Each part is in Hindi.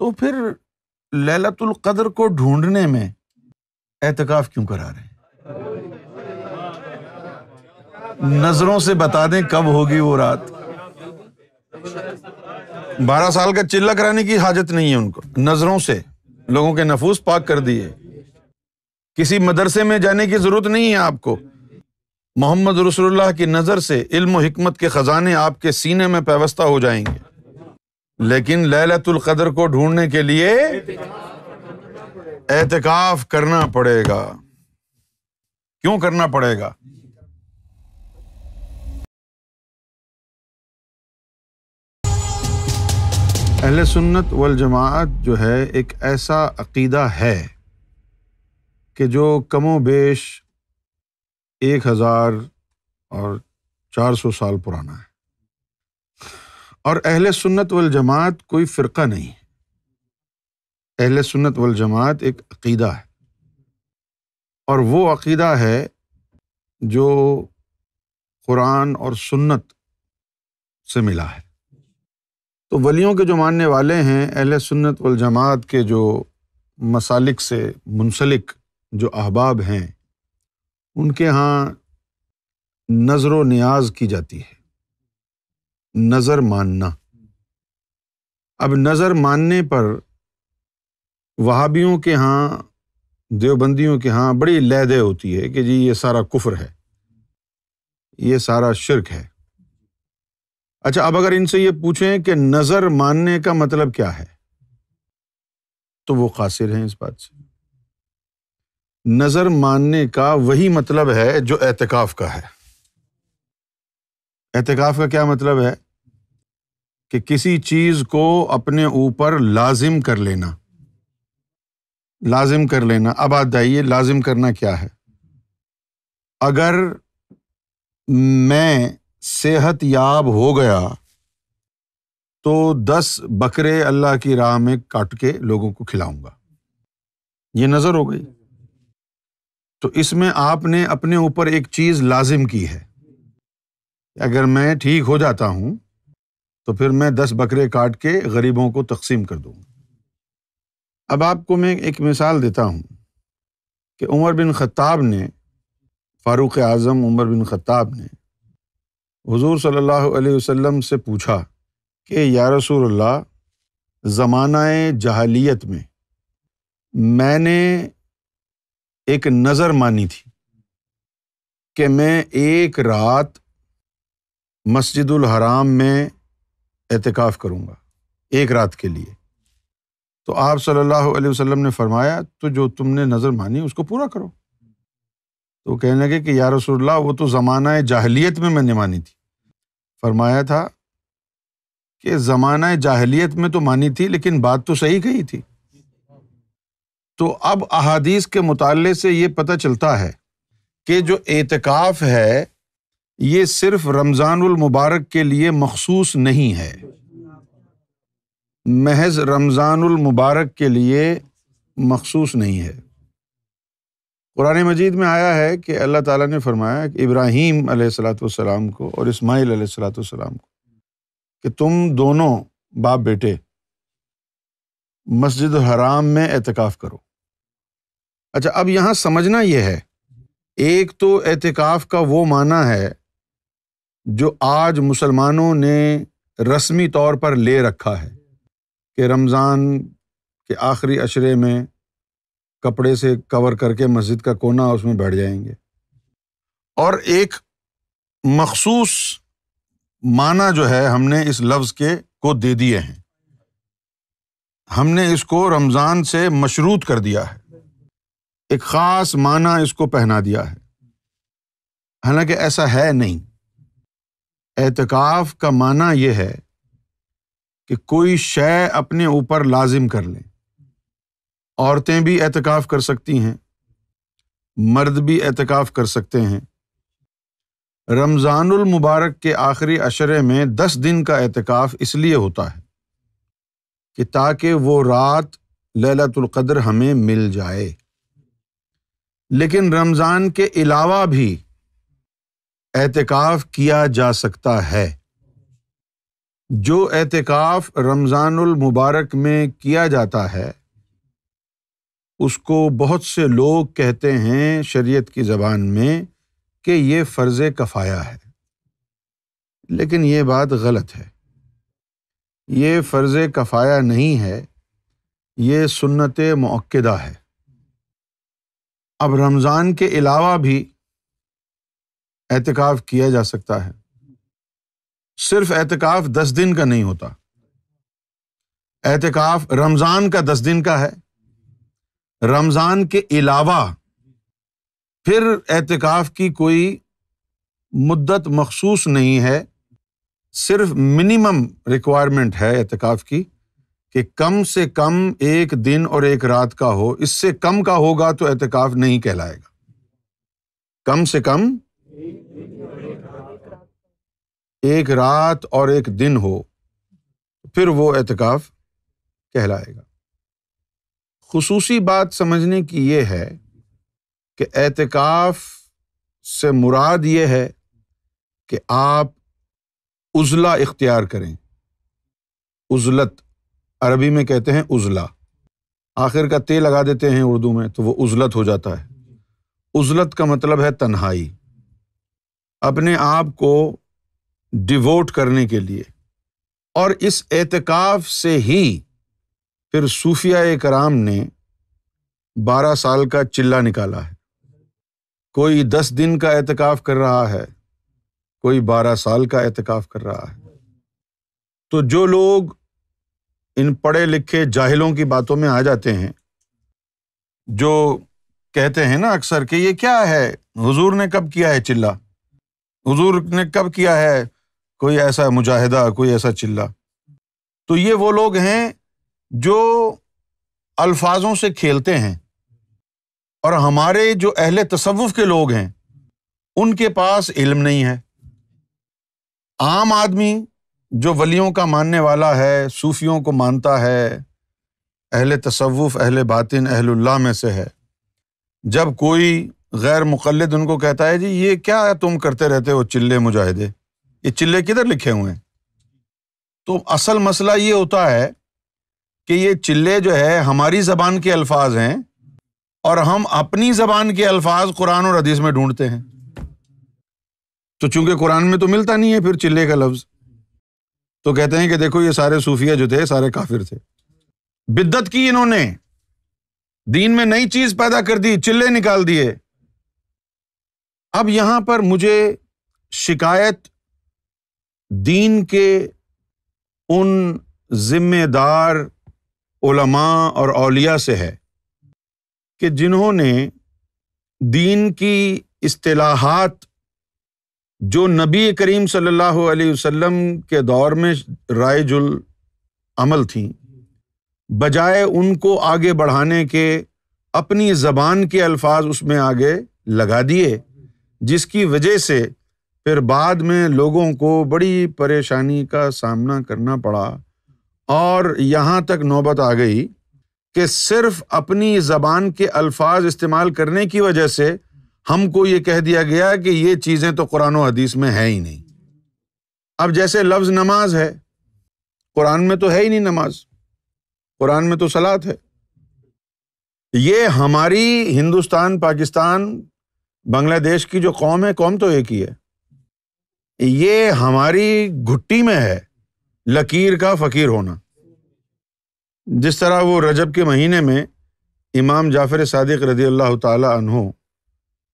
तो फिर लैलतुल कदर को ढूंढने में एहतिकाफ क्यों करा रहे नजरों से बता दें कब होगी वो रात बारह साल का चिल्ला कराने की हाजत नहीं है उनको नजरों से लोगों के नफूस पाक कर दिए किसी मदरसे में जाने की जरूरत नहीं है आपको मोहम्मद रसुल्लाह की नज़र से इल्म हिकमत के ख़जाने आपके सीने में पैवस्ता हो जाएंगे लेकिन लैलतुल कदर को ढूंढने के लिए एहतिकाफ करना पड़ेगा क्यों करना पड़ेगा अहल सुन्नत वल जमात जो है एक ऐसा अकीदा है कि जो कमो बेश एक हज़ार और चार सौ साल पुराना है और अहल सुन्नत वल जमात कोई फ़िरका नहीं है अहल सुन्नत वल जमात एक अकीदा है और वो अकीदा है जो कुरान और सुन्नत से मिला है तो वलियों के जो मानने वाले हैं अहल सुन्नत वल जमात के जो मसालिक से मुंसलिक जो अहबाब हैं उनके यहाँ नज़र व नियाज की जाती है नज़र मानना अब नज़र मानने पर वहाबियों के यहाँ देवबंदियों के यहाँ बड़ी लहदे होती है कि जी ये सारा कुफ्र है ये सारा शिरक है अच्छा अब अगर इनसे ये पूछें कि नज़र मानने का मतलब क्या है तो वो कासिर हैं इस बात से नज़र मानने का वही मतलब है जो एहतिकाफ का है एहतिकाफ का क्या मतलब है कि किसी चीज़ को अपने ऊपर लाजिम कर लेना लाजिम कर लेना अब आप जाइए लाजिम करना क्या है अगर मैं सेहत याब हो गया तो दस बकरे अल्लाह की राह में काट के लोगों को खिलाऊंगा ये नज़र हो गई तो इसमें आपने अपने ऊपर एक चीज़ लाजिम की है अगर मैं ठीक हो जाता हूँ तो फिर मैं दस बकरे काट के गरीबों को तकसीम कर दूँगा अब आपको मैं एक मिसाल देता हूँ कि उमर बिन ख़त्ताब ने फ़ारूक आज़म उमर बिन ख़त्ताब ने हुजूर सल्लल्लाहु अलैहि वसल्लम से पूछा कि या रसूलुल्लाह ज़माना जहालियत में मैंने एक नज़र मानी थी कि मैं एक रात मस्जिदुल हराम में एहतिकाफ़ करूँगा एक रात के लिए तो आप सल्लल्लाहु अलैहि वसल्लम ने फरमाया तो जो तुमने नज़र मानी उसको पूरा करो तो कहने लगे कि या रसोल्ला वो तो ज़माना जाहलीत में मैंने मानी थी फरमाया था कि ज़माना जाहलीत में तो मानी थी लेकिन बात तो सही कही थी तो अब अहादीस के मुताले से ये पता चलता है कि जो एहतिकाफ है ये सिर्फ रमज़ानुल मुबारक के लिए मखसूस नहीं है महज रमज़ानुल मुबारक के लिए मखसूस नहीं है कुरान मजीद में आया है कि अल्लाह ताला ने फरमाया कि इब्राहीम अलैहिस्सलाम को और इस्माइल अलैहिस्सलाम को कि तुम दोनों बाप बेटे मस्जिद हराम में एहतिकाफ़ करो अच्छा अब यहाँ समझना यह है एक तो एहतिकाफ़ का वो माना है जो आज मुसलमानों ने रस्मी तौर पर ले रखा है कि रमज़ान के आखिरी अशरे में कपड़े से कवर करके मस्जिद का कोना उसमें बैठ जाएंगे और एक मखसूस माना जो है हमने इस लफ्ज़ के को दे दिए हैं हमने इसको रमज़ान से मशरूत कर दिया है एक ख़ास माना इसको पहना दिया है हालांकि ऐसा है नहीं एहतिकाफ का माना यह है कि कोई शय अपने ऊपर लाजिम कर लें औरतें भी एहतिकाफ कर सकती हैं मर्द भी एहतिकाफ कर सकते हैं रमज़ानुल मुबारक के आखिरी अशरे में दस दिन का एहतिकाफ इसलिए होता है कि ताकि वो रात ललतुल्क़द्र हमें मिल जाए लेकिन रमज़ान के अलावा भी एहतिकाफ़ किया जा सकता है जो एहतिकाफ़ रमज़ानमबारक में किया जाता है उसको बहुत से लोग कहते हैं शरीयत की ज़बान में कि यह फ़र्ज़ कफ़ाया है लेकिन ये बात गलत है ये फ़र्ज़ कफ़ाया नहीं है ये सुन्नत मक्दा है अब रमज़ान के अलावा भी एहतिकाफ किया जा सकता है सिर्फ एहतिकाफ दस दिन का नहीं होता एहतिकाफ रमज़ान का दस दिन का है रमज़ान के अलावा फिर एहतिकाफ की कोई मुद्दत मखसूस नहीं है सिर्फ मिनिमम रिक्वायरमेंट है एहतिकाफ की कि कम से कम एक दिन और एक रात का हो इससे कम का होगा तो एहतिकाफ नहीं कहलाएगा कम से कम एक रात और एक दिन हो फिर वो एहतिकाफ कहलाएगा खसूसी बात समझने की ये है कि एहतिकाफ से मुराद ये है कि आप उजला इख्तियार करें उजलत अरबी में कहते हैं उजला आखिर का ते लगा देते हैं उर्दू में तो वो उजलत हो जाता है उजलत का मतलब है तन्हाई अपने आप को डिवोट करने के लिए और इस एहतिकाफ से ही फिर सूफिया कराम ने बारह साल का चिल्ला निकाला है कोई दस दिन का एहतिकाफ कर रहा है कोई बारह साल का एहतिकाफ कर रहा है तो जो लोग इन पढ़े लिखे जाहिलों की बातों में आ जाते हैं जो कहते हैं ना अक्सर कि ये क्या है हुजूर ने कब किया है चिल्ला हुजूर ने कब किया है कोई ऐसा मुजाहिदा कोई ऐसा चिल्ला तो ये वो लोग हैं जो अल्फाजों से खेलते हैं और हमारे जो अहल तसवुफ़ के लोग हैं उनके पास इल्म नहीं है आम आदमी जो वलियों का मानने वाला है सूफियों को मानता है अहल तसवुफ़ अहल बातिन अहल्ला में से है जब कोई गैर मुखलद उनको कहता है जी ये क्या तुम करते रहते हो चिल्ले मुजाहिदे ये चिल्ले किधर लिखे हुए हैं तो असल मसला ये होता है कि ये चिल्ले जो है हमारी ज़बान के अल्फाज हैं और हम अपनी ज़बान के अल्फाज कुरान और अदीस में ढूंढते हैं तो चूंकि कुरान में तो मिलता नहीं है फिर चिल्ले का लफ्ज़ तो कहते हैं कि देखो ये सारे सूफिया जो थे सारे काफिर थे बिद्दत की इन्होंने दीन में नई चीज़ पैदा कर दी चिल्ले निकाल दिए अब यहां पर मुझे शिकायत दीन के उन जिम्मेदार उलमा और अलिया से है कि जिन्होंने दीन की अतलाहत जो नबी करीम सल्लल्लाहु अलैहि वसल्लम के दौर में रायजुल अमल थी बजाय उनको आगे बढ़ाने के अपनी ज़बान के अल्फाज उसमें आगे लगा दिए जिसकी वजह से फिर बाद में लोगों को बड़ी परेशानी का सामना करना पड़ा और यहाँ तक नौबत आ गई कि सिर्फ अपनी ज़बान के अल्फाज इस्तेमाल करने की वजह से हमको ये कह दिया गया कि ये चीज़ें तो कुरान हदीस में है ही नहीं अब जैसे लफ्ज़ नमाज है कुरान में तो है ही नहीं नमाज कुरान में तो सलात है ये हमारी हिंदुस्तान पाकिस्तान बांग्लादेश की जो कौम है कौम तो एक ही है ये हमारी घुट्टी में है लकीर का फ़कीर होना जिस तरह वो रजब के महीने में इमाम जाफ़र सदक रदी अल्लाह तहों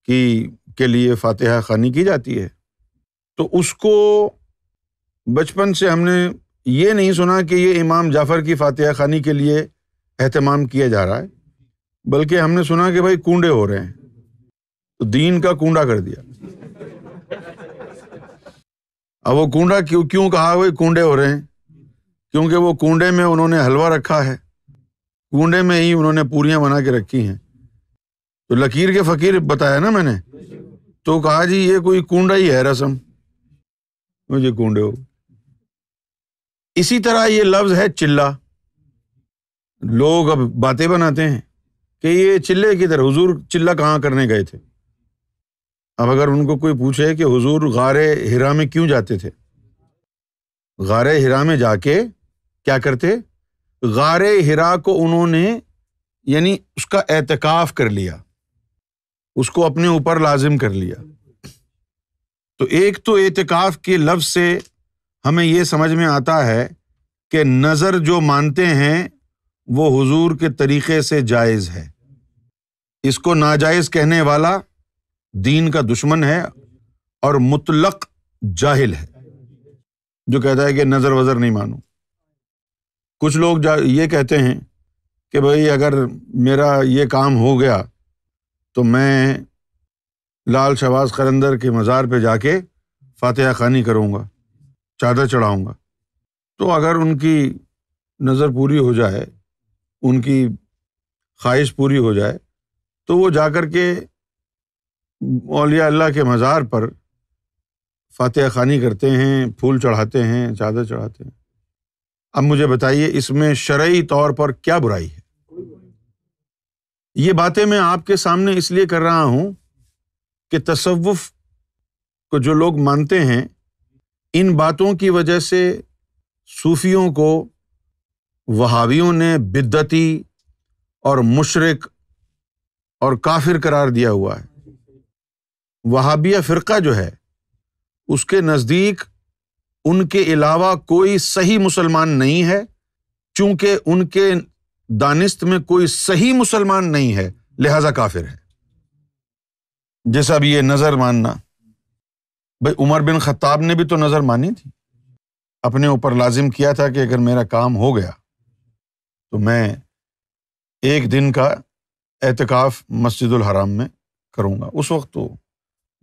की के लिए फातिहा खानी की जाती है तो उसको बचपन से हमने ये नहीं सुना कि ये इमाम जाफ़र की फ़ातह खानी के लिए अहतमाम किया जा रहा है बल्कि हमने सुना कि भाई कूडे हो रहे हैं तो दीन का कूड़ा कर दिया अब वो कूड़ा क्यों क्यों कहा वही कूडे हो रहे हैं क्योंकि वो कूडे में उन्होंने हलवा रखा है कुंडे में ही उन्होंने पूरियां बना के रखी हैं तो लकीर के फकीर बताया ना मैंने तो कहा जी ये कोई कुंडा ही है रसम मुझे कुंडे हो इसी तरह ये लफ्ज है चिल्ला लोग अब बातें बनाते हैं कि ये चिल्ले किधर हुजूर चिल्ला कहाँ करने गए थे अब अगर उनको कोई पूछे कि हुजूर गार हिरा में क्यों जाते थे गार हिरा में जाके क्या करते गार हिरा को उन्होंने यानी उसका एहतकाफ कर लिया उसको अपने ऊपर लाजिम कर लिया तो एक तो एहतकाफ के लफ्ज़ से हमें यह समझ में आता है कि नज़र जो मानते हैं वो हुजूर के तरीक़े से जायज़ है इसको नाजायज़ कहने वाला दीन का दुश्मन है और मुतलक जाहिल है जो कहता है कि नज़र वज़र नहीं मानो कुछ लोग ये कहते हैं कि भाई अगर मेरा ये काम हो गया तो मैं लाल शहबाज करंदर के मज़ार पे जाके फातह खानी करूँगा चादर चढ़ाऊँगा तो अगर उनकी नज़र पूरी हो जाए उनकी ख्वाहिश पूरी हो जाए तो वो जा कर के मौलिया अल्लाह के मज़ार पर फातह खानी करते हैं फूल चढ़ाते हैं चादर चढ़ाते हैं अब मुझे बताइए इसमें शरय तौर पर क्या बुराई है ये बातें मैं आपके सामने इसलिए कर रहा हूँ कि तसवुफ़ को जो लोग मानते हैं इन बातों की वजह से सूफियों को वहावियों ने बिद्दती और मुशरक और काफिर करार दिया हुआ है वहाबिया फ़िरका जो है उसके नज़दीक उनके अलावा कोई सही मुसलमान नहीं है चूँकि उनके दानिस्त में कोई सही मुसलमान नहीं है लिहाजा काफिर है जैसा अब ये नज़र मानना भाई उमर बिन खत्ताब ने भी तो नज़र मानी थी अपने ऊपर लाजिम किया था कि अगर मेरा काम हो गया तो मैं एक दिन का एहतिकाफ़ मस्जिद हराम में करूंगा उस वक्त तो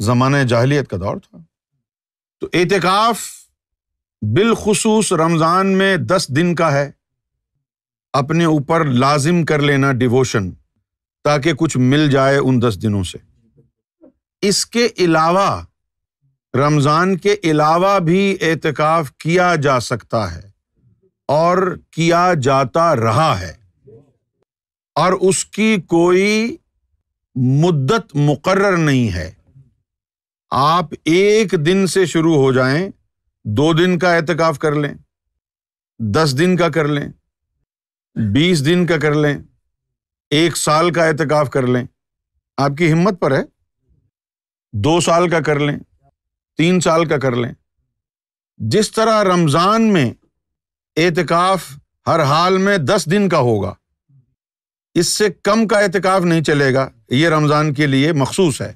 ज़माने जाहलीत का दौर था तो एहतिकाफ बिलखसूस रमज़ान में दस दिन का है अपने ऊपर लाजिम कर लेना डिवोशन ताकि कुछ मिल जाए उन दस दिनों से इसके अलावा रमज़ान के अलावा भी एहतिकाफ किया जा सकता है और किया जाता रहा है और उसकी कोई मुद्दत मुकर्र नहीं है आप एक दिन से शुरू हो जाएं दो दिन का एहतकाफ कर लें दस दिन का कर लें बीस दिन का कर लें एक साल का एहतकाफ कर लें आपकी हिम्मत पर है दो साल का कर लें तीन साल का कर लें जिस तरह रमज़ान में एहतकाफ हर हाल में दस दिन का होगा इससे कम का एहतकाफ नहीं चलेगा ये रमज़ान के लिए मखसूस है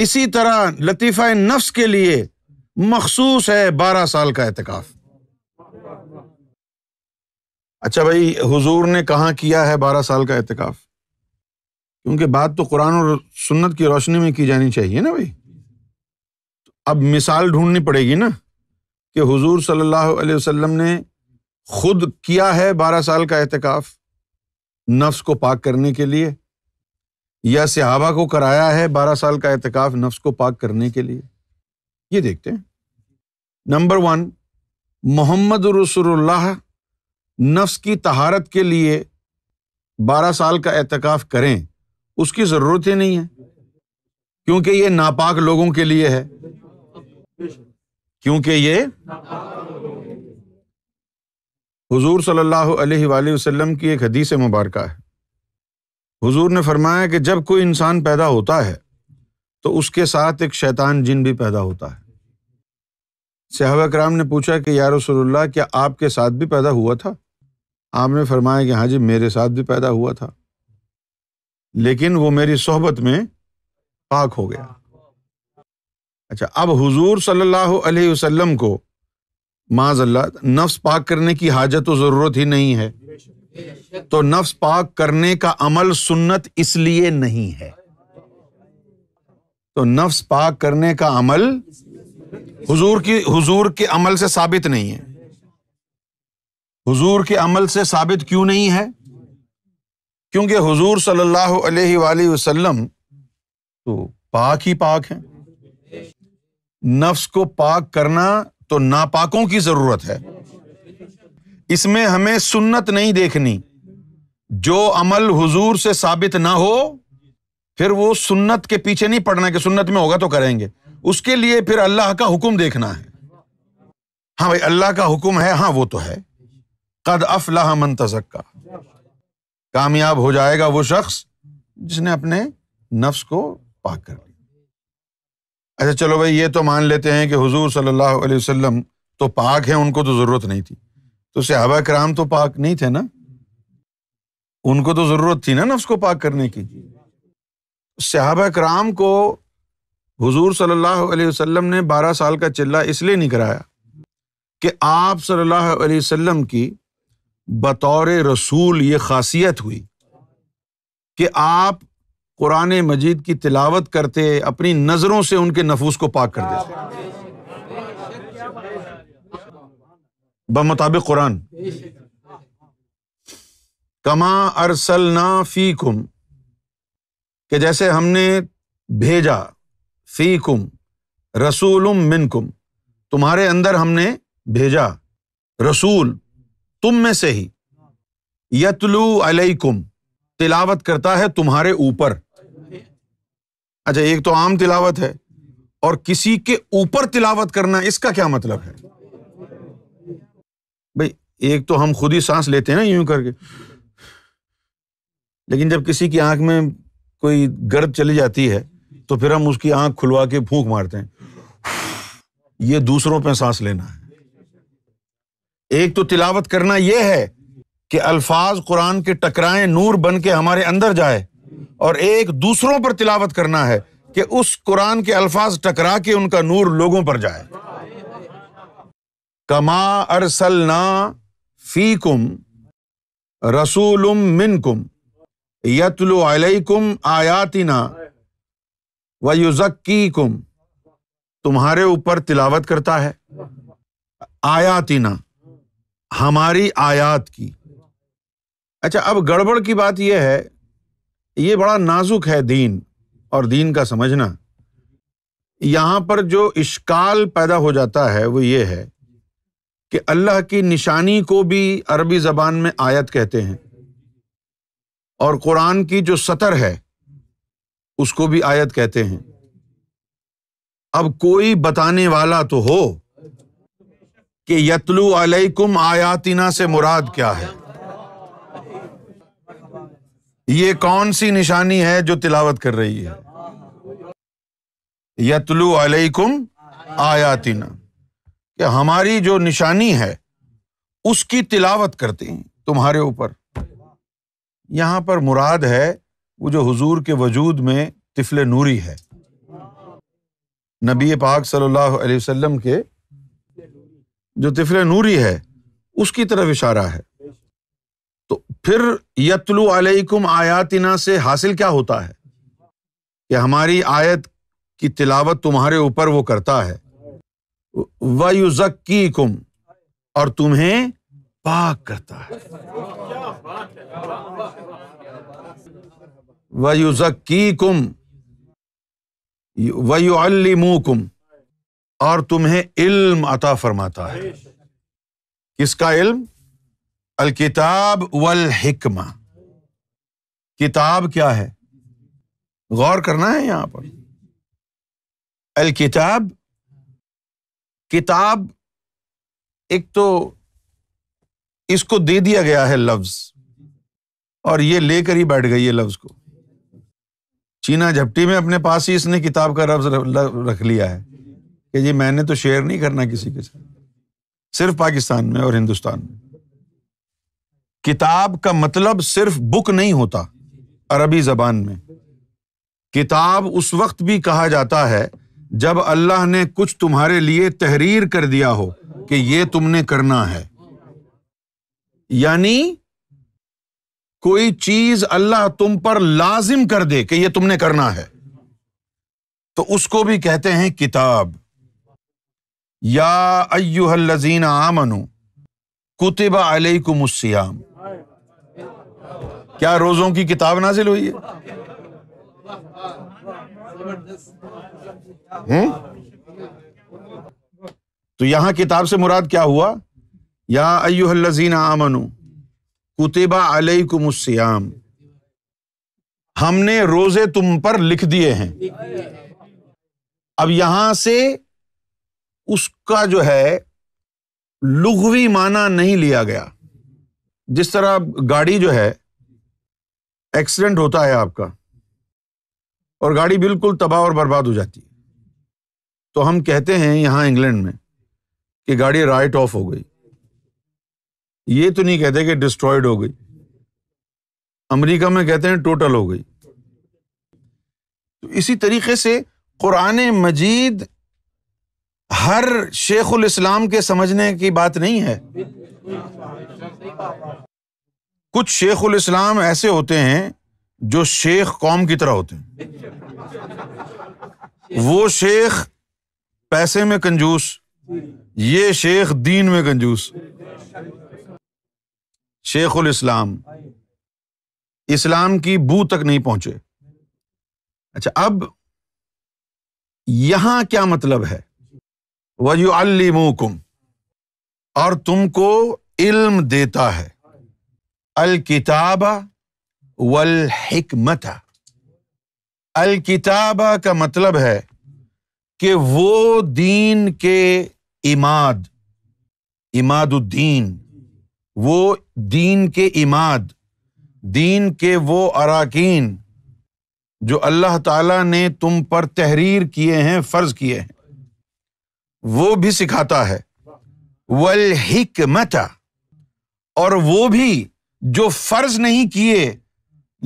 इसी तरह लतीफ़ा नफ्स के लिए मखसूस है बारह साल का एहतिकाफ अच्छा भाई हुजूर ने कहाँ किया है बारह साल का एहतिकाफ क्योंकि बात तो कुरान और सुन्नत की रोशनी में की जानी चाहिए ना भाई अब मिसाल ढूंढनी पड़ेगी ना कि हुजूर सल्लल्लाहु अलैहि वसल्लम ने खुद किया है बारह साल का एहतिकाफ नफ्स को पाक करने के लिए या सहाबा को कराया है बारह साल का एहतिकाफ नफ्स को पाक करने के लिए ये देखते हैं नंबर वन मोहम्मद रसोल्ला नफ्स की तहारत के लिए बारह साल का एहतिकाफ करें उसकी ज़रूरत ही नहीं है क्योंकि ये नापाक लोगों के लिए है क्योंकि ये हुजूर सल्लल्लाहु अलैहि वसल्लम की एक हदीस मुबारक है हुजूर ने फरमाया कि जब कोई इंसान पैदा होता है तो उसके साथ एक शैतान जिन भी पैदा होता है सहाबा कराम ने पूछा कि या रसोल्ला क्या आपके साथ भी पैदा हुआ था आपने फरमाया कि हाँ जी मेरे साथ भी पैदा हुआ था लेकिन वो मेरी सोहबत में पाक हो गया अच्छा अब हुजूर सल्लल्लाहु अलैहि वसल्लम को माजल्ला नफ्स पाक करने की हाजत तो ज़रूरत ही नहीं है तो नफ्स पाक करने का अमल सुन्नत इसलिए नहीं है तो नफ्स पाक करने का अमल हुजूर की हुजूर के अमल से साबित नहीं है हुजूर के अमल से साबित क्यों नहीं है क्योंकि हुजूर सल्लल्लाहु अलैहि वसल्लम तो पाक ही पाक है नफ्स को पाक करना तो नापाकों की जरूरत है इसमें हमें सुन्नत नहीं देखनी जो अमल हुजूर से साबित ना हो फिर वो सुन्नत के पीछे नहीं पड़ना कि सुन्नत में होगा तो करेंगे उसके लिए फिर अल्लाह का हुक्म देखना है हाँ भाई अल्लाह का हुक्म है हाँ वो तो है कद अफलाह मन तजक्का कामयाब हो जाएगा वो शख्स जिसने अपने नफ्स को पाक कर दिया अच्छा चलो भाई ये तो मान लेते हैं कि हुजूर सल्लल्लाहु अलैहि वसल्लम तो पाक है उनको तो ज़रूरत नहीं थी तो सहाबा कराम तो पाक नहीं थे ना उनको तो ज़रूरत थी ना नफ्स को पाक करने की सहाबा कराम को हुजूर सल्लल्लाहु अलैहि वसल्लम ने बारह साल का चिल्ला इसलिए नहीं कराया कि आप सल्लल्लाहु अलैहि वसल्लम की बतौर रसूल ये खासियत हुई कि आप कुरान मजीद की तिलावत करते अपनी नज़रों से उनके नफूस को पाक कर देते बमताबिक कुरान कमा अरसल ना फ़ी कुम के जैसे हमने भेजा फ़ी कुम रसूल मिन कुम तुम्हारे अंदर हमने भेजा रसूल तुम में से ही यतलू अलई कुम तिलावत करता है तुम्हारे ऊपर अच्छा एक तो आम तिलावत है और किसी के ऊपर तिलावत करना इसका क्या मतलब है भाई एक तो हम खुद ही सांस लेते हैं ना यूं करके लेकिन जब किसी की आंख में कोई गर्द चली जाती है तो फिर हम उसकी आंख खुलवा के फूंक मारते हैं ये दूसरों पर सांस लेना है एक तो तिलावत करना यह है कि अल्फाज कुरान के टकराएं नूर बन के हमारे अंदर जाए और एक दूसरों पर तिलावत करना है कि उस कुरान के अल्फाज टकरा के उनका नूर लोगों पर जाए कमा अरसलना फीकुम रसूलुम मिनकुम यतलु अलैकुम आयातिना व युजक्कीकुम तुम्हारे ऊपर तिलावत करता है आयातिना हमारी आयात की अच्छा अब गड़बड़ की बात यह है ये बड़ा नाजुक है दीन और दीन का समझना यहाँ पर जो इश्काल पैदा हो जाता है वो ये है कि अल्लाह की निशानी को भी अरबी ज़बान में आयत कहते हैं और कुरान की जो सतर है उसको भी आयत कहते हैं अब कोई बताने वाला तो हो कि यतलु अलैकुम आयातिना से मुराद क्या है ये कौन सी निशानी है जो तिलावत कर रही है यतलु अलैकुम आयातिना कि हमारी जो निशानी है उसकी तिलावत करते हैं तुम्हारे ऊपर यहाँ पर मुराद है वो जो हुजूर के वजूद में तिफल नूरी है नबी पाक सल्लल्लाहु अलैहि वसल्लम के जो तिफल नूरी है उसकी तरफ इशारा है तो फिर यतलु अलैकुम आयातिना से हासिल क्या होता है कि हमारी आयत की तिलावत तुम्हारे ऊपर वो करता है वयुजक्की कुम और तुम्हें पाक करता है वयुजक्की कुम कुम और तुम्हें इल्म अता फरमाता है किसका इल्म अल किताब वल हिकमा किताब क्या है गौर करना है यहां पर अल किताब किताब एक तो इसको दे दिया गया है लफ्ज और ये लेकर ही बैठ गई है लफ्ज को चीना झपटी में अपने पास ही इसने किताब का लफ्ज रख लिया है कि जी मैंने तो शेयर नहीं करना किसी के साथ सिर्फ पाकिस्तान में और हिंदुस्तान में किताब का मतलब सिर्फ बुक नहीं होता अरबी जबान में किताब उस वक्त भी कहा जाता है जब अल्लाह ने कुछ तुम्हारे लिए तहरीर कर दिया हो कि ये तुमने करना है यानी कोई चीज अल्लाह तुम पर लाजिम कर दे कि ये तुमने करना है तो उसको भी कहते हैं किताब या अयुहलजीन आमनु कुतिब अलैकुमुस्सियाम क्या रोजों की किताब नाजिल हुई है हैं तो यहां किताब से मुराद क्या हुआ या अयुहल्लजीन आमनु कुतिबा अलैकुमुस्सियाम हमने रोजे तुम पर लिख दिए हैं अब यहां से उसका जो है लुघवी माना नहीं लिया गया जिस तरह गाड़ी जो है एक्सीडेंट होता है आपका और गाड़ी बिल्कुल तबाह और बर्बाद हो जाती है तो हम कहते हैं यहां इंग्लैंड में कि गाड़ी राइट ऑफ हो गई ये तो नहीं कहते कि डिस्ट्रॉयड हो गई अमेरिका में कहते हैं टोटल हो गई तो इसी तरीके से कुरान मजीद हर शेख उल इस्लाम के समझने की बात नहीं है कुछ शेख उल इस्लाम ऐसे होते हैं जो शेख कौम की तरह होते हैं वो शेख पैसे में कंजूस ये शेख दीन में कंजूस शेख उल इस्लाम इस्लाम की बू तक नहीं पहुंचे अच्छा अब यहां क्या मतलब है वयु अल्लिमुकुम और तुमको इल्म देता है अल किताब वल हिकमता अल किताबा का मतलब है कि वो दीन के इमाद इमादुद्दीन वो दीन के इमाद दीन के वो अराकीन जो अल्लाह ताला ने तुम पर तहरीर किए हैं फ़र्ज़ किए हैं वो भी सिखाता है वल हिकमता और वो भी जो फ़र्ज़ नहीं किए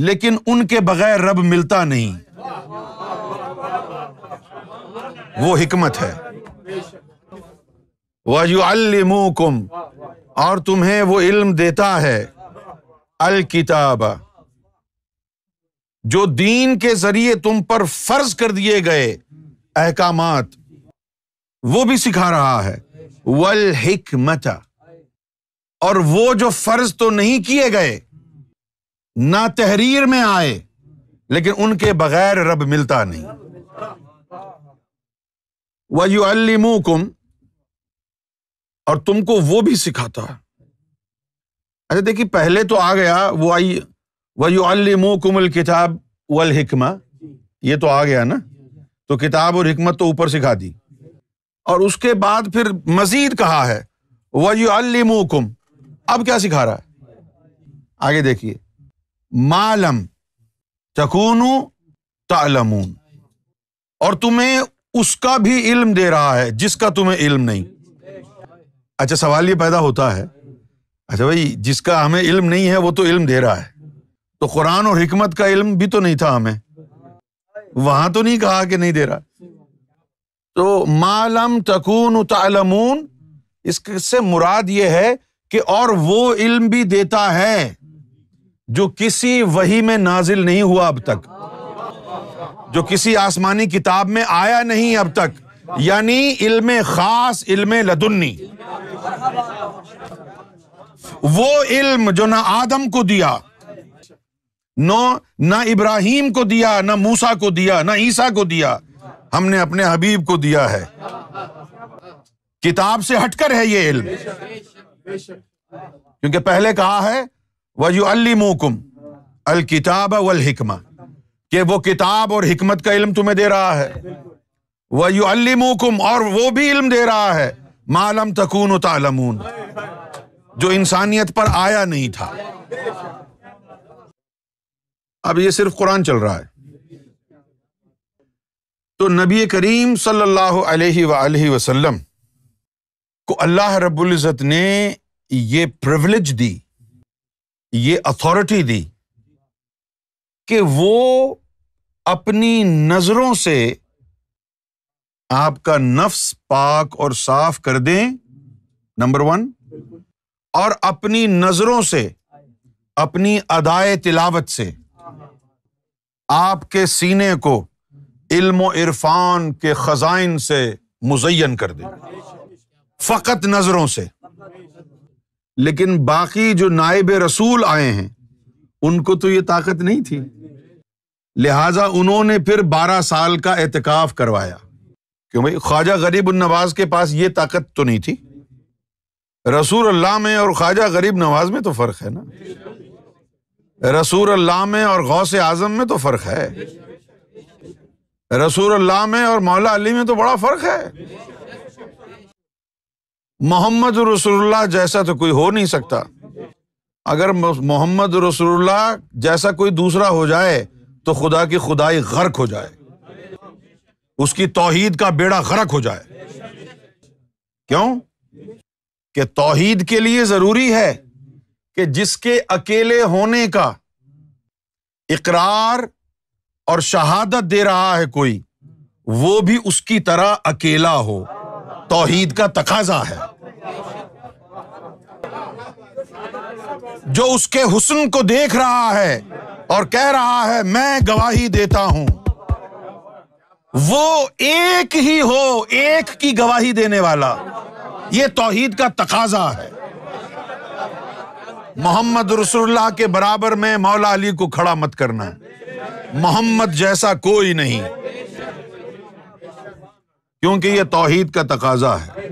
लेकिन उनके बगैर रब मिलता नहीं वो हिकमत है वयुअल्लिमुकुम और तुम्हें वो इल्म देता है अल किताब जो दीन के जरिए तुम पर फर्ज कर दिए गए अहकाम वो भी सिखा रहा है वल हिकमत और वो जो फर्ज तो नहीं किए गए ना तहरीर में आए लेकिन उनके बगैर रब मिलता नहीं वयुअल्लिमुकुम और तुमको वो भी सिखाता है अच्छा देखिए पहले तो आ गया वो आई वयुअल्लिमुकुमल किताब वल हिकमा ये तो आ गया ना तो किताब और हिकमत तो ऊपर सिखा दी और उसके बाद फिर मजीद कहा है वह अली वयुअल्लिमुकुम अब क्या सिखा रहा है आगे देखिए मालम तकूनु तालमून और तुम्हें उसका भी इल्म दे रहा है जिसका तुम्हें इल्म नहीं अच्छा सवाल ये पैदा होता है अच्छा भाई जिसका हमें इल्म नहीं है वो तो इल्म दे रहा है तो कुरान और हिकमत का इल्म भी तो नहीं था हमें वहां तो नहीं कहा कि नहीं दे रहा तो मालम तकून तलमून इससे मुराद ये है कि और वो इल्म भी देता है जो किसी वही में नाजिल नहीं हुआ अब तक जो किसी आसमानी किताब में आया नहीं अब तक यानी इल्म खास इल्म लदुन्नी वो इल्म जो ना आदम को दिया नो ना इब्राहिम को दिया ना मूसा को दिया ना ईसा को दिया हमने अपने हबीब को दिया है किताब से हटकर है ये इल्म क्योंकि पहले कहा है वजू अली मोकुम अल किताब वल हिकमा कि वो किताब और हिकमत का इल्म तुम्हें दे रहा है वह यू अल्लिमुकुम और वो भी इल्म दे रहा है मालम तकून तालमून जो इंसानियत पर आया नहीं था अब ये सिर्फ कुरान चल रहा है तो नबी करीम सल्लल्लाहु अलैहि अलैहि वसल्लम को अल्लाह रब्बुल इज़्ज़त ने ये प्रिविलेज दी ये अथॉरिटी दी कि वो अपनी नजरों से आपका नफ्स पाक और साफ कर दें नंबर वन और अपनी नजरों से अपनी अदाए तिलावत से आपके सीने को इल्म इरफान के खजाइन से मुजयन कर दें फकत नजरों से लेकिन बाकी जो नायब रसूल आए हैं उनको तो ये ताकत नहीं थी लिहाजा उन्होंने फिर बारह साल का एहतिकाफ करवाया क्यों भाई ख्वाजा गरीब नवाज के पास ये ताकत तो नहीं थी रसूल अल्लाह में और ख्वाजा गरीब नवाज में तो फ़र्क है ना रसूल अल्लाह में और गौस आजम में तो फ़र्क है रसूल अल्लाह में और मौला अली में तो बड़ा फ़र्क है मोहम्मद रसूलुल्लाह जैसा तो कोई हो नहीं सकता अगर मोहम्मद रसूलुल्लाह जैसा कोई दूसरा हो जाए तो खुदा की खुदाई गर्क हो जाए उसकी तोहीद का बेड़ा गर्क हो जाए क्यों कि तोहीद के लिए जरूरी है कि जिसके अकेले होने का इकरार और शहादत दे रहा है कोई वो भी उसकी तरह अकेला हो तोहीद का तकाजा है जो उसके हुस्न को देख रहा है और कह रहा है मैं गवाही देता हूं वो एक ही हो एक की गवाही देने वाला ये तोहीद का तकाजा है मोहम्मद रसुल्ला के बराबर में मौला अली को खड़ा मत करना मोहम्मद जैसा कोई नहीं क्योंकि ये तोहीद का तकाजा है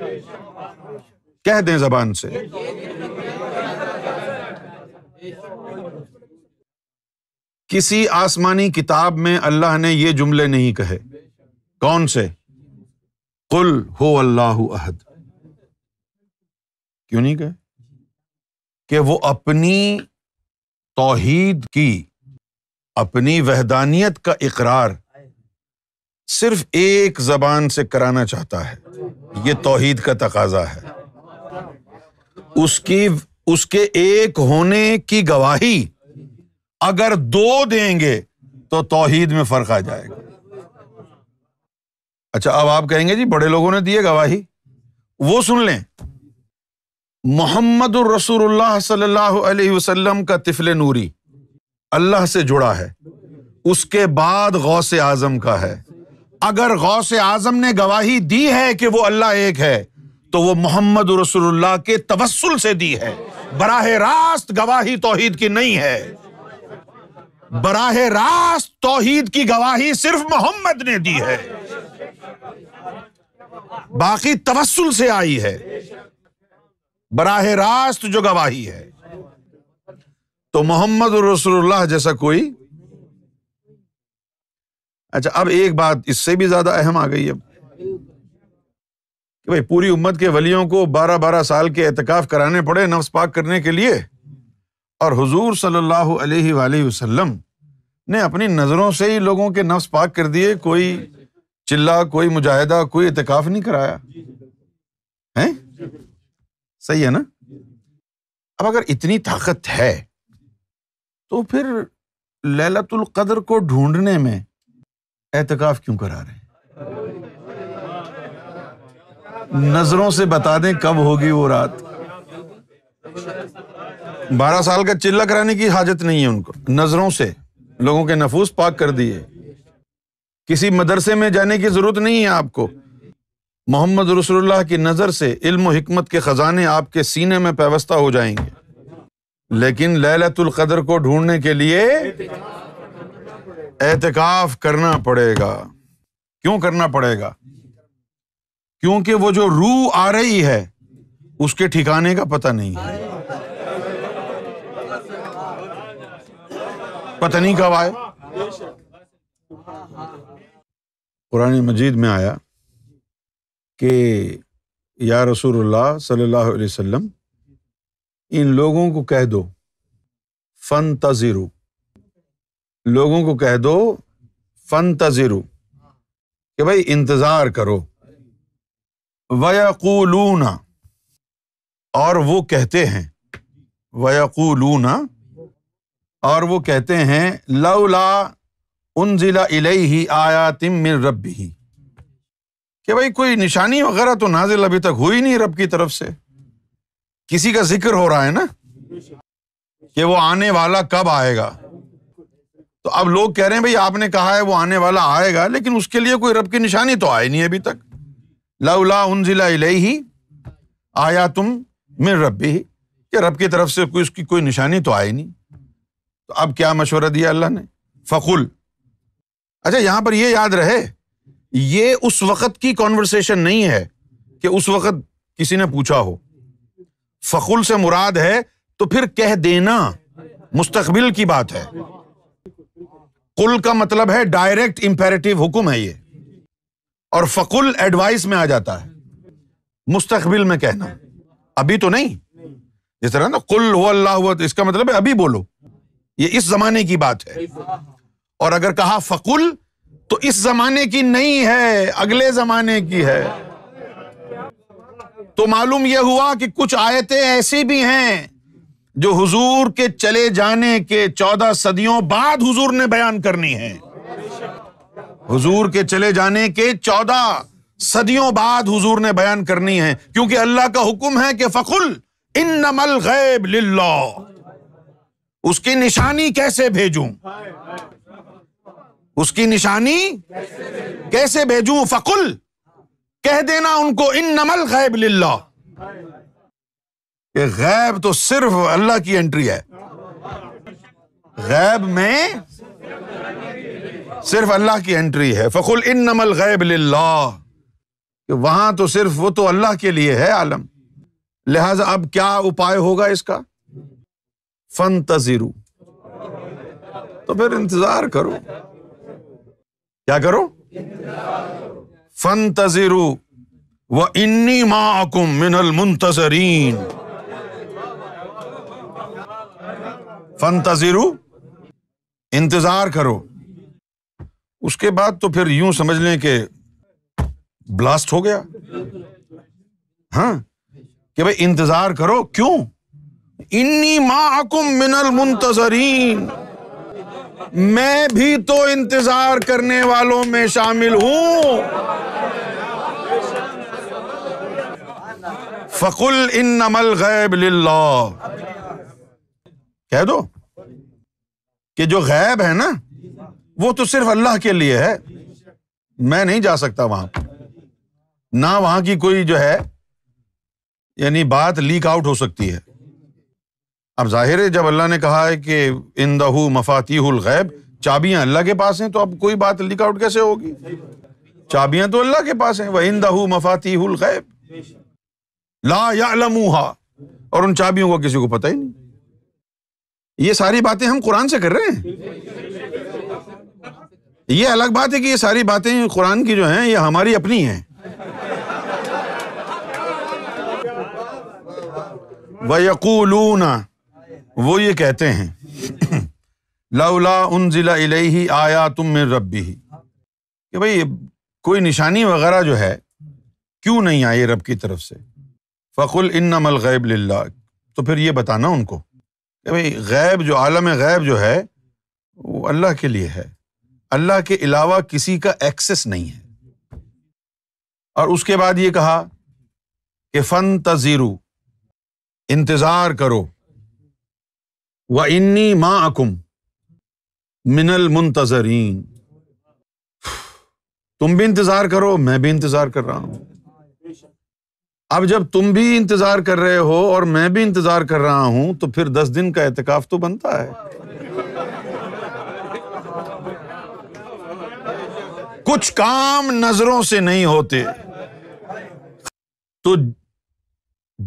कह दें जबान से किसी आसमानी किताब में अल्लाह ने यह जुमले नहीं कहे कौन से कुल हो अल्लाह अहद क्यों नहीं कहे कि वो अपनी तोहीद की अपनी वहदानियत का इकरार सिर्फ एक जबान से कराना चाहता है ये तोहीद का तकाजा है उसकी उसके एक होने की गवाही अगर दो देंगे तो तोहीद में फर्क आ जाएगा अच्छा अब आप कहेंगे जी बड़े लोगों ने दिए गवाही वो सुन लें मोहम्मद रसूलुल्लाह सल्लल्लाहु अलैहि वसल्लम का तिफल नूरी अल्लाह से जुड़ा है उसके बाद गौस आजम का है अगर गौस आजम ने गवाही दी है कि वो अल्लाह एक है तो वो मोहम्मद रसूलुल्लाह के तवस्ल से दी है बराह रास्त गवाही तोहीद की नहीं है बराह रास्त तोहीद की गवाही सिर्फ मोहम्मद ने दी है बाकी तवस्ल से आई है बराह रास्त जो गवाही है तो मोहम्मद रसुल्लाह जैसा कोई अच्छा अब एक बात इससे भी ज्यादा अहम आ गई है कि भाई पूरी उम्मत के वलियों को बारह बारह साल के एहतकाफ कराने पड़े नफ्स पाक करने के लिए और हुजूर सल्लल्लाहु अलैहि वसल्लम ने अपनी नज़रों से ही लोगों के नफ्स पाक कर दिए कोई चिल्ला कोई मुजाहिदा कोई इतकाफ नहीं कराया है सही है ना अब अगर इतनी ताकत है तो फिर लैलतुल कदर को ढूंढने में एहतकाफ क्यों करा रहे हैं नजरों से बता दें कब होगी वो रात बारह साल का चिल्ला कराने की हाजत नहीं है उनको नजरों से लोगों के नफूस पाक कर दिए किसी मदरसे में जाने की ज़रूरत नहीं है आपको मोहम्मद रसोल्ला की नज़र से इल्म हमत के ख़जाने आपके सीने में पैवस्ता हो जाएंगे लेकिन लैलतुल्क़दर को ढूंढने के लिए एहतिकाफ करना पड़ेगा क्यों करना पड़ेगा क्योंकि वो जो रूह आ रही है उसके ठिकाने का पता नहीं है पता नहीं कब आए पुरानी मजीद में आया कि या रसूल सल्लल्लाहु अलैहि वसल्लम इन लोगों को कह दो फ़न तज़िरु लोगों को कह दो फ़न तज़िरु कि भाई इंतज़ार करो वयकूलूना और वो कहते हैं वयकूलूना और वो कहते हैं लौला उन जिला ही आया तिम मिल रब ही कि भाई कोई निशानी वगैरह तो नाजिल अभी तक हुई नहीं रब की तरफ से किसी का जिक्र हो रहा है ना कि वो आने वाला कब आएगा तो अब लोग कह रहे हैं भाई आपने कहा है वो आने वाला आएगा लेकिन उसके लिए कोई रब की निशानी तो आई नहीं अभी तक लवला उन जिला ही आया तुम मिल रब ही रब की तरफ से कोई उसकी कोई निशानी तो आई नहीं तो अब क्या मशवरा दिया अल्लाह ने फ़कुल अच्छा यहाँ पर यह याद रहे ये उस वक़्त की कॉन्वर्सेशन नहीं है कि उस वक़्त किसी ने पूछा हो फ़कुल से मुराद है तो फिर कह देना मुस्तकबिल की बात है कुल का मतलब है डायरेक्ट इंपेरेटिव हुक्म है ये और फ़कुल एडवाइस में आ जाता है मुस्तकबिल में कहना अभी तो नहीं जिस तरह ना कुल हो अल्लाह हुआ तो इसका मतलब है अभी बोलो ये इस जमाने की बात है और अगर कहा फकुल तो इस जमाने की नहीं है अगले जमाने की है तो मालूम यह हुआ कि कुछ आयतें ऐसी भी हैं जो हुजूर के चले जाने के चौदह सदियों बाद हुजूर ने बयान करनी है हुजूर के चले जाने के चौदह सदियों बाद हुजूर ने बयान करनी है क्योंकि अल्लाह का हुक्म है कि फकुल इन नमल गैब लिल्ला उसकी निशानी कैसे भेजूं उसकी निशानी कैसे भेजूं फकुल कह देना उनको इन नमल गैब लिल्ला गैब तो सिर्फ अल्लाह की एंट्री है गैब में सिर्फ अल्लाह की एंट्री है फकुल इन नमल गैब लिल्ला वहां तो सिर्फ वो तो अल्लाह के लिए है आलम लिहाजा अब क्या उपाय होगा इसका फन तजीरू तो फिर इंतजार करो क्या करो फन तजीरू व इन्नी माकुम मिनल मुंतजरीन फन तजीरू इंतजार करो उसके बाद तो फिर यूं समझ लें कि ब्लास्ट हो गया हाँ कि भाई इंतजार करो क्यों इन्नी माकुम मिनल मुंतजरीन मैं भी तो इंतजार करने वालों में शामिल हूं फकुल इन नमल गैब कह दो कि जो गैब है ना वो तो सिर्फ अल्लाह के लिए है मैं नहीं जा सकता वहां ना वहां की कोई जो है यानी बात लीक आउट हो सकती है अब जाहिर है जब अल्लाह ने कहा है कि इन दहू मफातीहुल गैब चाबियां अल्लाह के पास हैं तो अब कोई बात आउट कैसे होगी चाबियां तो अल्लाह के पास हैं वह इन दहू मफातीहुल गैब ला यालमूहा और उन चाबियों का किसी को पता ही नहीं ये सारी बातें हम कुरान से कर रहे हैं ये अलग बात है कि ये सारी बातें कुरान की जो है ये हमारी अपनी हैं वयकूलूना वो ये कहते हैं लाउला उन ज़िला इलेही आया तुम मेर रबी ही कि भाई कोई निशानी वगैरह जो है क्यों नहीं आई रब की तरफ से फ़कुल इन नमल गैब ला तो फिर ये बताना उनको कि भाई गैब जो आलम गैब जो है वो अल्लाह के लिए है अल्लाह के अलावा किसी का एक्सेस नहीं है और उसके बाद ये कहा कि फ़न तजीरू इंतज़ार करो व इन्नी माँ अकुम मिनल मुंतजरीन तुम भी इंतजार करो मैं भी इंतजार कर रहा हूं अब जब तुम भी इंतजार कर रहे हो और मैं भी इंतजार कर रहा हूं तो फिर दस दिन का एहतिकाफ तो बनता है कुछ काम नजरों से नहीं होते तो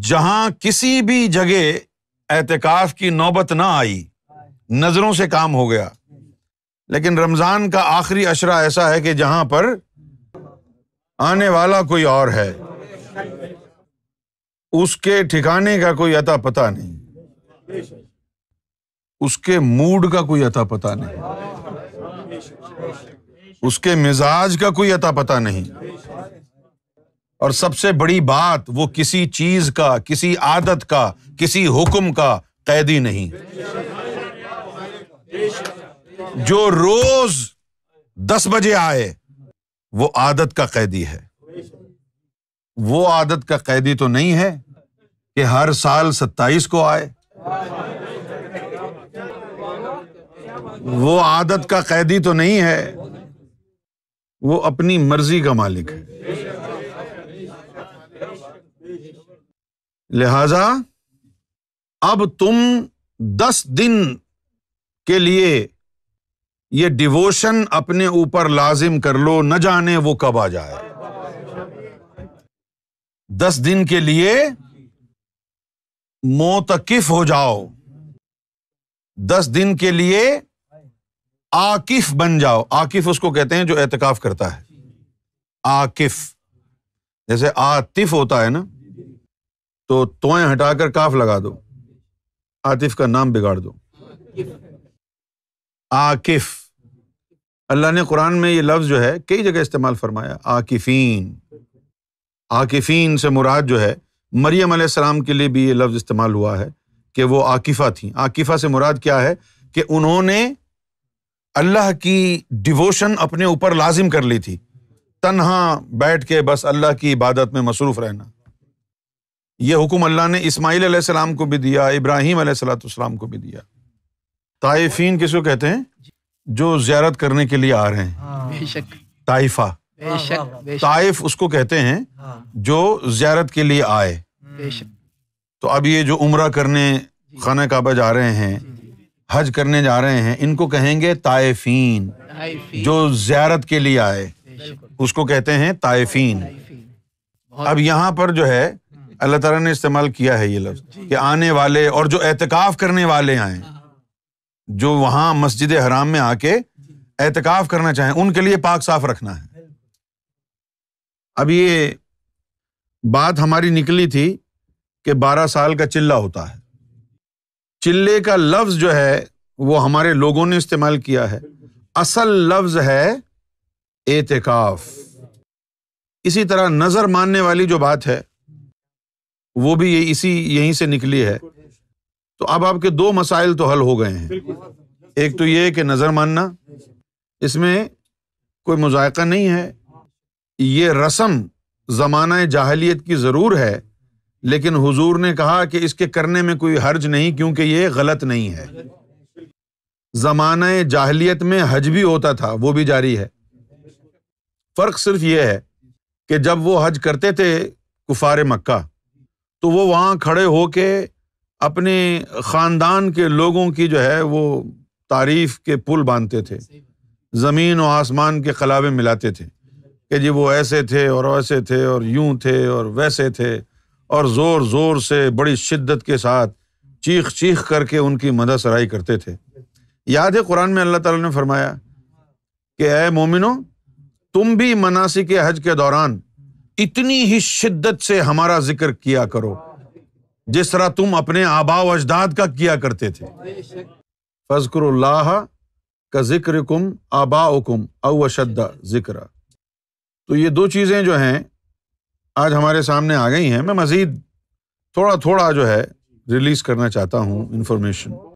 जहां किसी भी जगह एहतिकाफ की नौबत ना आई नज़रों से काम हो गया लेकिन रमज़ान का आखिरी अशरा ऐसा है कि जहाँ पर आने वाला कोई और है उसके ठिकाने का कोई अता पता नहीं उसके मूड का कोई अता पता नहीं उसके मिजाज का कोई अता पता नहीं और सबसे बड़ी बात वो किसी चीज का किसी आदत का किसी हुक्म का कैदी नहीं जो रोज दस बजे आए वो आदत का कैदी है वो आदत का कैदी तो नहीं है कि हर साल सत्ताईस को आए वो आदत का कैदी तो नहीं है वो अपनी मर्जी का मालिक है लिहाजा अब तुम दस दिन के लिए ये डिवोशन अपने ऊपर लाजिम कर लो न जाने वो कब आ जाए दस दिन के लिए मोतकिफ हो जाओ दस दिन के लिए आकिफ बन जाओ आकिफ उसको कहते हैं जो एहतकाफ करता है आकिफ जैसे आतिफ होता है ना तो तोएं हटाकर काफ लगा दो आतिफ का नाम बिगाड़ दो आकिफ अल्लाह ने कुरान में ये लफ्ज़ जो है कई जगह इस्तेमाल फरमाया आकिफीन आकिफीन से मुराद जो है मरियम सलाम के लिए भी ये लफ्ज़ इस्तेमाल हुआ है कि वो आकिफ़ा थी आकिफ़ा से मुराद क्या है कि उन्होंने अल्लाह की डिवोशन अपने ऊपर लाजिम कर ली थी तनहा बैठ के बस अल्लाह की इबादत में मसरूफ़ रहना ये हुक्म अल्लाह ने इस्माईल सलाम को भी दिया इब्राहिम सलाम को भी दिया ताइफिन किसको कहते हैं जो जियारत करने के लिए आ रहे हैं हाँ। ताइफा हाँ, हाँ, ताइफ उसको कहते हैं जो जियारत के लिए आए हम्म। तो अब ये जो उम्र करने खाना काबा जा रहे हैं हज करने जा रहे हैं इनको कहेंगे ताइफीन जो ज्यारत के लिए आए उसको कहते हैं ताइफीन अब यहाँ पर जो है अल्लाह ताला ने इस्तेमाल किया है ये लफ्ज़ कि आने वाले और जो एहतकाफ करने वाले आए हाँ, हाँ। जो वहां मस्जिद हराम में आके एहतिकाफ करना चाहें उनके लिए पाक साफ रखना है अब ये बात हमारी निकली थी कि बारह साल का चिल्ला होता है चिल्ले का लफ्ज़ जो है वो हमारे लोगों ने इस्तेमाल किया है असल लफ्ज़ है एहतकाफ़ इसी तरह नज़र मानने वाली जो बात है वो भी ये इसी यहीं से निकली है तो अब आपके दो मसाइल तो हल हो गए हैं एक तो ये कि नज़र मानना इसमें कोई मुजायका नहीं है ये रस्म ज़माना जाहलीत की ज़रूर है लेकिन हुजूर ने कहा कि इसके करने में कोई हर्ज नहीं क्योंकि ये गलत नहीं है ज़माना जाहलीत में हज भी होता था वो भी जारी है फ़र्क सिर्फ ये है कि जब वो हज करते थे कुफार मक्का तो वो वहाँ खड़े होके अपने ख़ानदान के लोगों की जो है वो तारीफ़ के पुल बांधते थे ज़मीन और आसमान के खलाबे मिलाते थे कि जी वो ऐसे थे और वैसे थे और यूं थे और वैसे थे और ज़ोर ज़ोर से बड़ी शिद्दत के साथ चीख चीख करके उनकी मदद सराई करते थे याद है कुरान में अल्लाह ताला ने फरमाया कि ए मोमिनो तुम भी मनासिक हज के दौरान इतनी ही शिद्दत से हमारा जिक्र किया करो जिस तरह तुम अपने आबा अजदाद का किया करते थे फजकर का जिक्र कुम आबा उकुम अवशद्दा जिक्र तो ये दो चीज़ें जो हैं आज हमारे सामने आ गई हैं मैं मज़ीद थोड़ा थोड़ा जो है रिलीज़ करना चाहता हूँ इंफॉर्मेशन